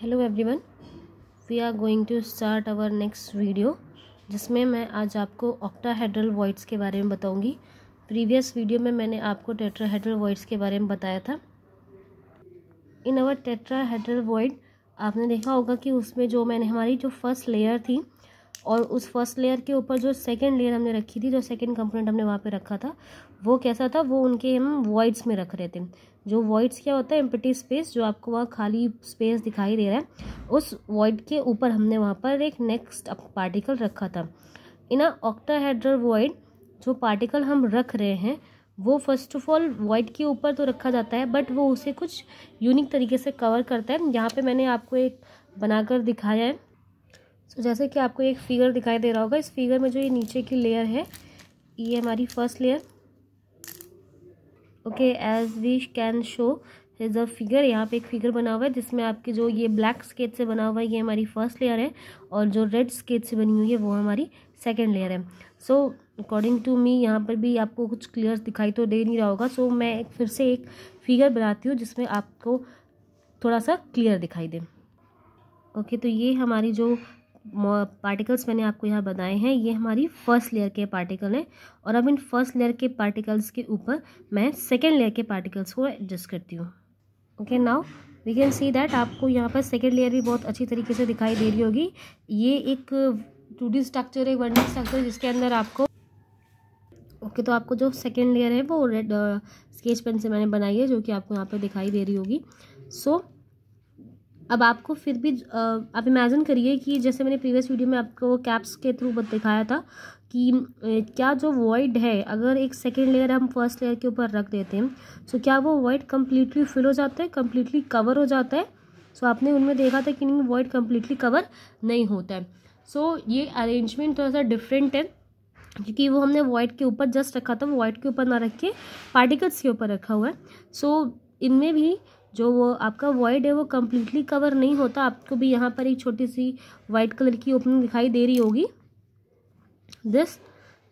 hello everyone we are going to start our next video जिसमें मैं आज आपको ऑक्टाहेड्रल वॉइड्स के बारे में बताऊंगी प्रीवियस वीडियो में मैंने आपको टेट्राहेड्रल वॉइड्स के बारे में बताया था इन अवर टेट्राहेड्रल वॉइड आपने देखा होगा कि उसमें जो मैंने हमारी जो फर्स्ट लेयर थी और उस फर्स्ट लेयर के ऊपर जो सेकेंड लेयर हमने रखी थी जो सेकेंड कंपोनेंट हमने वहाँ पर रखा था वो कैसा था वो उनके हम वॉइड्स में रख रहे थे जो वॉइड्स क्या होता है एम्पटी स्पेस जो आपको वहाँ खाली स्पेस दिखाई दे रहा है उस वॉइड के ऊपर हमने वहाँ पर एक नेक्स्ट पार्टिकल रखा था इन अ ऑक्टाहेड्रल वॉइड जो पार्टिकल हम रख रहे हैं वो फर्स्ट ऑफ ऑल वाइट के ऊपर तो रखा जाता है बट वो उसे कुछ यूनिक तरीके से कवर करता है यहाँ पे मैंने आपको एक बनाकर दिखाया है सो so, जैसे कि आपको एक फिगर दिखाई दे रहा होगा इस फिगर में जो ये नीचे की लेयर है ये हमारी first layer okay as we can show is a figure यहाँ पे एक फिगर बना हुआ है जिसमें आपके जो ये ब्लैक स्केच से बना हुआ है ये हमारी फर्स्ट लेयर है और जो रेड स्केच से बनी हुई है वो हमारी सेकेंड लेयर है सो अकॉर्डिंग टू मी यहाँ पर भी आपको कुछ क्लियर दिखाई तो दे नहीं रहा होगा सो so, मैं एक फिर से एक फिगर बनाती हूँ जिसमें आपको थोड़ा सा क्लियर दिखाई दे ओके okay, तो ये हमारी जो पार्टिकल्स मैंने आपको यहाँ बताए हैं ये हमारी फर्स्ट लेयर के पार्टिकल हैं और अब इन फर्स्ट लेयर के पार्टिकल्स के ऊपर मैं सेकेंड लेयर के पार्टिकल्स को एडजस्ट करती हूँ okay now we can see that आपको यहाँ पर सेकेंड लेयर भी बहुत अच्छी तरीके से दिखाई दे रही होगी ये एक टू डी स्ट्रक्चर है वर्णिंग स्ट्रक्चर जिसके अंदर आपको ओके okay, तो आपको जो सेकेंड लेयर है वो रेड स्केच पेन से मैंने बनाई है जो कि आपको यहाँ पर दिखाई दे रही होगी सो so, अब आपको फिर भी आप इमेजिन करिए कि जैसे मैंने प्रीवियस वीडियो में आपको कैप्स के थ्रू दिखाया था कि क्या जो वॉइड है अगर एक सेकेंड लेयर हम फर्स्ट लेयर के ऊपर रख देते हैं सो तो क्या वो वॉइड कम्प्लीटली फिल हो जाता है कम्प्लीटली कवर हो जाता है सो आपने उनमें देखा था कि नहीं वॉइड कम्प्लीटली कवर नहीं होता है सो ये अरेंजमेंट थोड़ा सा डिफरेंट है क्योंकि वो हमने वाइट के ऊपर जस्ट रखा था वो वाइट के ऊपर ना रख के पार्टिकल्स के ऊपर रखा हुआ है सो इनमें भी जो वो आपका वॉइड है वो कम्प्लीटली कवर नहीं होता आपको भी यहाँ पर एक छोटी सी वाइट कलर की ओपनिंग दिखाई दे रही होगी दिस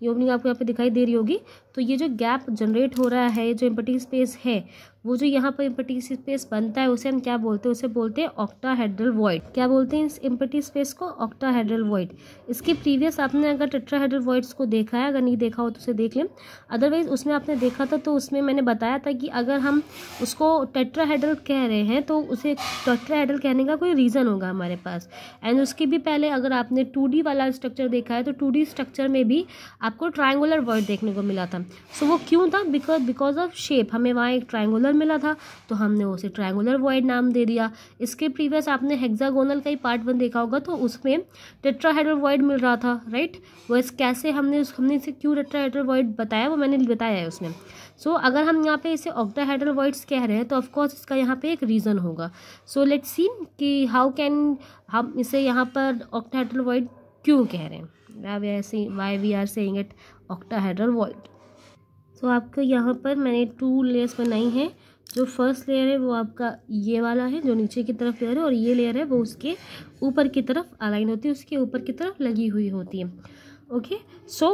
ये ओपनिंग आपको यहाँ पे दिखाई दे रही होगी तो ये जो गैप जनरेट हो रहा है जो एम्पटी स्पेस है वो जो यहाँ पर एम्पटी स्पेस बनता है उसे हम क्या बोलते हैं उसे बोलते हैं ऑक्टाहेड्रल वॉइड क्या बोलते हैं इस एम्पटी स्पेस को ऑक्टाहेड्रल वॉइड इसके प्रीवियस आपने अगर हेड्रल वॉइड्स को देखा है अगर नहीं देखा हो तो उसे देख लें अदरवाइज उसमें आपने देखा था तो उसमें मैंने बताया था कि अगर हम उसको हेड्रल कह रहे हैं तो उसे टेट्राहेड्रल कहने का कोई रीज़न होगा हमारे पास एंड उसके भी पहले अगर आपने टू वाला स्ट्रक्चर देखा है तो टू स्ट्रक्चर में भी आपको ट्राइंगुलर वर्ड देखने को मिला था सो so, वो क्यों था बिकॉज बिकॉज ऑफ शेप हमें वहाँ एक ट्राइंगुलर मिला था तो हमने उसे ट्राइंगुलर वॉइड नाम दे दिया इसके प्रीवियस आपने हेक्सागोनल का ही पार्ट वन देखा होगा तो उसमें टेट्राहेड्रल वॉइड मिल रहा था राइट वो इस कैसे हमने उस हमने इसे क्यों टेट्राहेड्रल वॉइड बताया वो मैंने बताया है उसमें सो so, अगर हम यहाँ पे इसे ऑक्टाहेड्रल वॉइड्स कह रहे हैं तो ऑफकोर्स इसका यहाँ पे एक रीज़न होगा सो लेट सी कि हाउ कैन हम इसे यहाँ पर ऑक्टाहेड्रल वॉइड क्यों कह रहे हैं why we are why we are saying it octahedral void so तो आपको यहाँ पर मैंने टू लेयर्स बनाई हैं जो फर्स्ट लेयर है वो आपका ये वाला है जो नीचे की तरफ लेयर है और ये लेयर है वो उसके ऊपर की तरफ अलाइन होती है उसके ऊपर की तरफ लगी हुई होती है ओके सो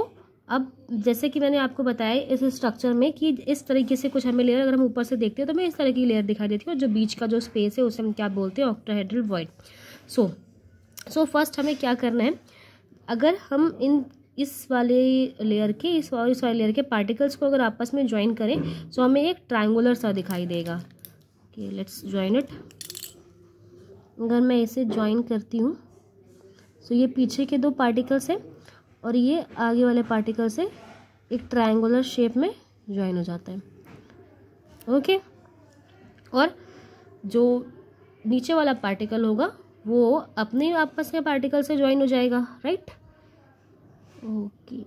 अब जैसे कि मैंने आपको बताया इस स्ट्रक्चर में कि इस तरीके से कुछ हमें लेयर अगर हम ऊपर से देखते हैं तो हमें इस तरह की लेयर दिखाई देती है और जो बीच का जो स्पेस है उसे हम क्या बोलते हैं octahedral void so so first हमें क्या करना है अगर हम इन इस वाले लेयर के इस और इस वाले लेयर के पार्टिकल्स को अगर आपस में ज्वाइन करें तो हमें एक ट्राइंगुलर सा दिखाई देगा ओके लेट्स ज्वाइन इट अगर मैं इसे ज्वाइन करती हूँ तो ये पीछे के दो पार्टिकल्स हैं और ये आगे वाले पार्टिकल से एक ट्राइंगुलर शेप में ज्वाइन हो जाता है ओके और जो नीचे वाला पार्टिकल होगा वो अपने आपस के पार्टिकल से ज्वाइन हो जाएगा राइट ओके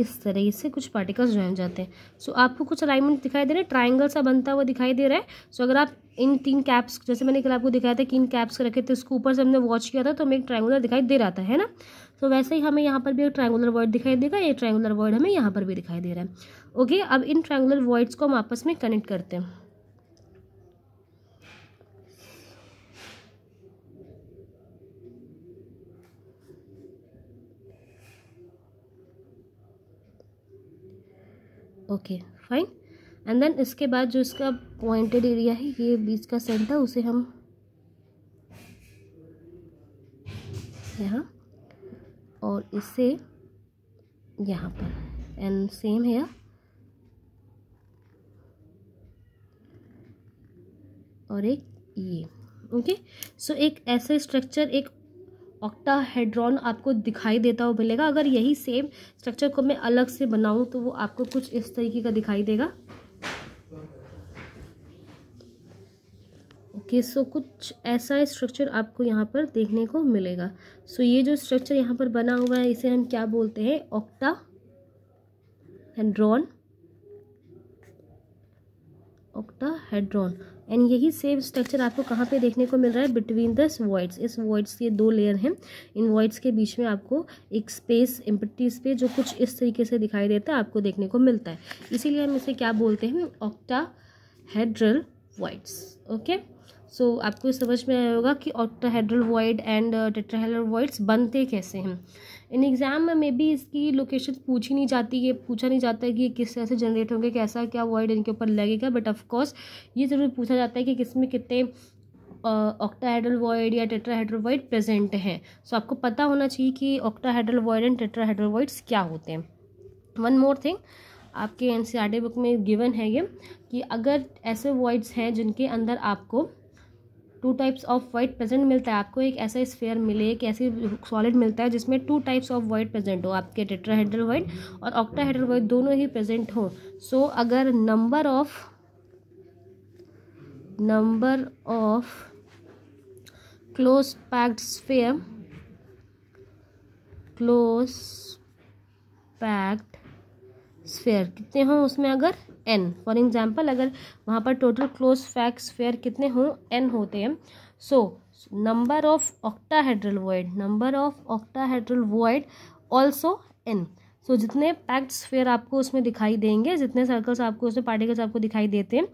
इस तरह से कुछ पार्टिकल्स ज्वाइन जाते हैं सो so, आपको कुछ अलाइनमेंट दिखाई दे रहे हैं ट्राइंगल सा बनता हुआ दिखाई दे रहा है सो so, अगर आप इन तीन कैप्स जैसे मैंने कल आपको दिखाया था कि इन कैप्स के रखे थे उसको ऊपर से हमने वॉच किया था तो हमें एक ट्राइंगुलर दिखाई दे रहा था है ना तो so, वैसे ही हमें यहाँ पर भी एक ट्राइंगुलर वर्ड दिखाई देगा ये ट्राइंगुलर वर्ड हमें यहाँ पर भी दिखाई दे रहा है ओके okay, अब इन ट्राइंगुलर वर्ड्स को हम आपस में कनेक्ट करते हैं ओके फाइन एंड देन इसके बाद जो इसका पॉइंटेड एरिया है ये बीच का सेंटर उसे हम यहाँ और इसे यहाँ पर एंड सेम है और एक ये ओके सो so, एक ऐसा स्ट्रक्चर एक ऑक्टाहेड्रॉन आपको दिखाई देता हुआ मिलेगा अगर यही सेम स्ट्रक्चर को मैं अलग से बनाऊं तो वो आपको कुछ इस तरीके का दिखाई देगा ओके okay, सो so कुछ ऐसा स्ट्रक्चर आपको यहाँ पर देखने को मिलेगा सो so ये जो स्ट्रक्चर यहाँ पर बना हुआ है इसे हम क्या बोलते हैं ऑक्टा हेड्रॉन हेड्रॉन एंड यही सेम स्ट्रक्चर आपको कहाँ पे देखने को मिल रहा है बिटवीन दस वॉइड्स इस वॉइड्स के दो लेयर हैं इन वॉइड्स के बीच में आपको एक स्पेस एम्पटी स्पेस जो कुछ इस तरीके से दिखाई देता है आपको देखने को मिलता है इसीलिए हम इसे क्या बोलते हैं octahedral voids okay so आपको समझ में आया होगा कि हेड्रल वॉइड एंड टेट्राहेड्रल वॉइड्स बनते कैसे हैं इन एग्ज़ाम में भी इसकी लोकेशन पूछी नहीं जाती ये पूछा नहीं जाता है कि ये किस तरह से जनरेट होंगे कैसा क्या वर्ड इनके ऊपर लगेगा बट ऑफकोर्स ये ज़रूर पूछा जाता है कि किस में कितने ऑक्टाहेड्रल वॉइड या टेट्राहेड्रल वॉइड प्रेजेंट हैं सो आपको पता होना चाहिए कि octahedral void and tetrahedral voids क्या होते हैं वन मोर थिंग आपके एन बुक e में गिवन है ये कि अगर ऐसे वर्ड्स हैं जिनके अंदर आपको two types of void present मिलता है आपको एक ऐसा स्फेयर मिले एक ऐसी सॉलिड मिलता है जिसमें two types of void present हो आपके टेट्राहेड्रल वाइट और ऑक्टाहेड्रल वाइट दोनों ही प्रेजेंट हो सो so, अगर number of number of close packed sphere close packed sphere कितने हों उसमें अगर एन फॉर एग्जाम्पल अगर वहाँ पर टोटल क्लोज फैक्स फेयर कितने हों एन होते हैं so number of octahedral void number of octahedral void also N so जितने पैक्ड स्फेयर आपको उसमें दिखाई देंगे जितने सर्कल्स आपको उसमें पार्टिकल्स आपको दिखाई देते हैं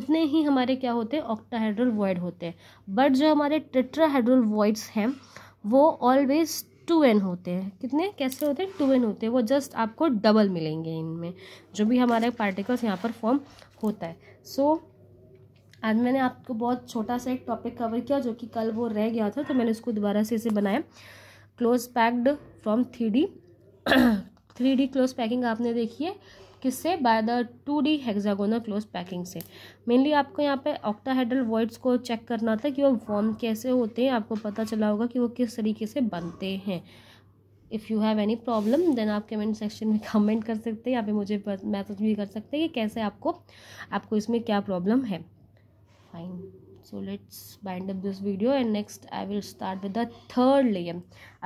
उतने ही हमारे क्या होते हैं ऑक्टाहेड्रल वॉइड होते हैं बट जो हमारे टेट्राहेड्रल वॉइड्स हैं वो ऑलवेज टू एन होते हैं कितने कैसे होते हैं टू एन होते हैं वो जस्ट आपको डबल मिलेंगे इनमें जो भी हमारे पार्टिकल्स यहाँ पर फॉर्म होता है सो so, आज मैंने आपको बहुत छोटा सा एक टॉपिक कवर किया जो कि कल वो रह गया था तो मैंने उसको दोबारा से इसे बनाया close packed from three D three D close packing आपने देखी है किससे by the two D hexagonal close packing से मेनली आपको यहाँ पे ऑक्टाहेड्रल वर्ड्स को चेक करना था कि वो फॉर्म कैसे होते हैं आपको पता चला होगा कि वो किस तरीके से बनते हैं if you have any problem then आप कमेंट सेक्शन में कमेंट कर सकते हैं या फिर मुझे मैसेज भी कर सकते हैं कि कैसे आपको आपको इसमें क्या प्रॉब्लम है so let's wind up this video and next I will start with the third layer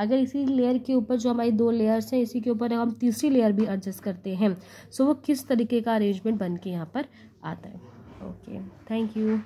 अगर इसी लेयर के ऊपर जो हमारी दो लेयर्स हैं इसी के ऊपर हम तीसरी लेयर भी एडजस्ट करते हैं सो so, वो किस तरीके का अरेंजमेंट बन के यहाँ पर आता है ओके थैंक यू